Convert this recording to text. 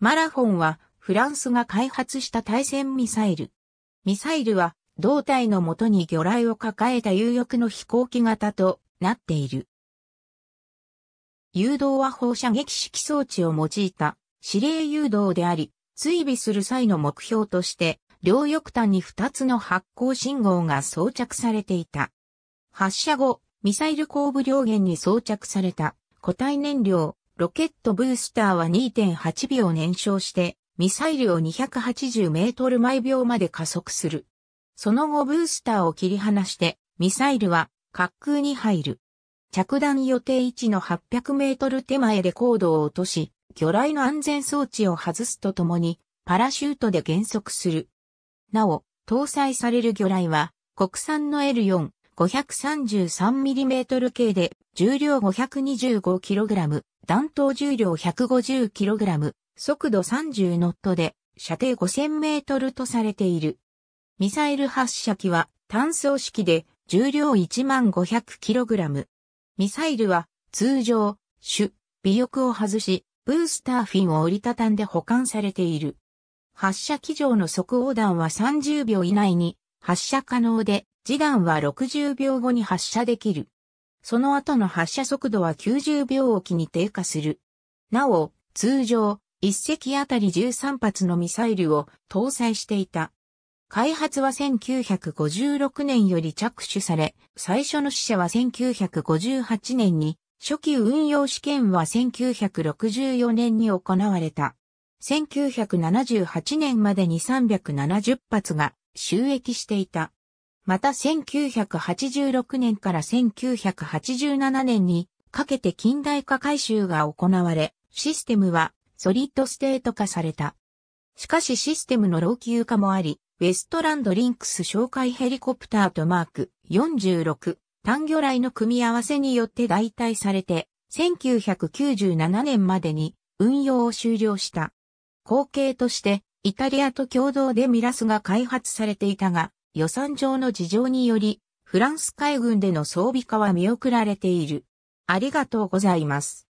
マラフォンはフランスが開発した対戦ミサイル。ミサイルは胴体のもとに魚雷を抱えた有力の飛行機型となっている。誘導は放射撃式装置を用いた指令誘導であり、追尾する際の目標として、両翼端に2つの発光信号が装着されていた。発射後、ミサイル後部両舷に装着された固体燃料ロケットブースターは2.8秒燃焼して、ミサイルを280メートル毎秒まで加速する。その後ブースターを切り離して、ミサイルは滑空に入る。着弾予定位置の800メートル手前で高度を落とし、魚雷の安全装置を外すとともに、パラシュートで減速する。なお、搭載される魚雷は、国産の L4、533mm 系で、重量 525kg、弾頭重量 150kg、速度30ノットで、射程5000メートルとされている。ミサイル発射機は単装式で重量 1500kg。ミサイルは通常、主、尾翼を外し、ブースターフィンを折りたたんで保管されている。発射機上の速横弾は30秒以内に発射可能で、次弾は60秒後に発射できる。その後の発射速度は90秒おきに低下する。なお、通常、1隻あたり13発のミサイルを搭載していた。開発は1956年より着手され、最初の死者は1958年に、初期運用試験は1964年に行われた。1978年までに370発が収益していた。また1986年から1987年にかけて近代化改修が行われ、システムはソリッドステート化された。しかしシステムの老朽化もあり、ウェストランドリンクス紹介ヘリコプターとマーク46単魚雷の組み合わせによって代替されて、1997年までに運用を終了した。後継として、イタリアと共同でミラスが開発されていたが、予算上の事情により、フランス海軍での装備化は見送られている。ありがとうございます。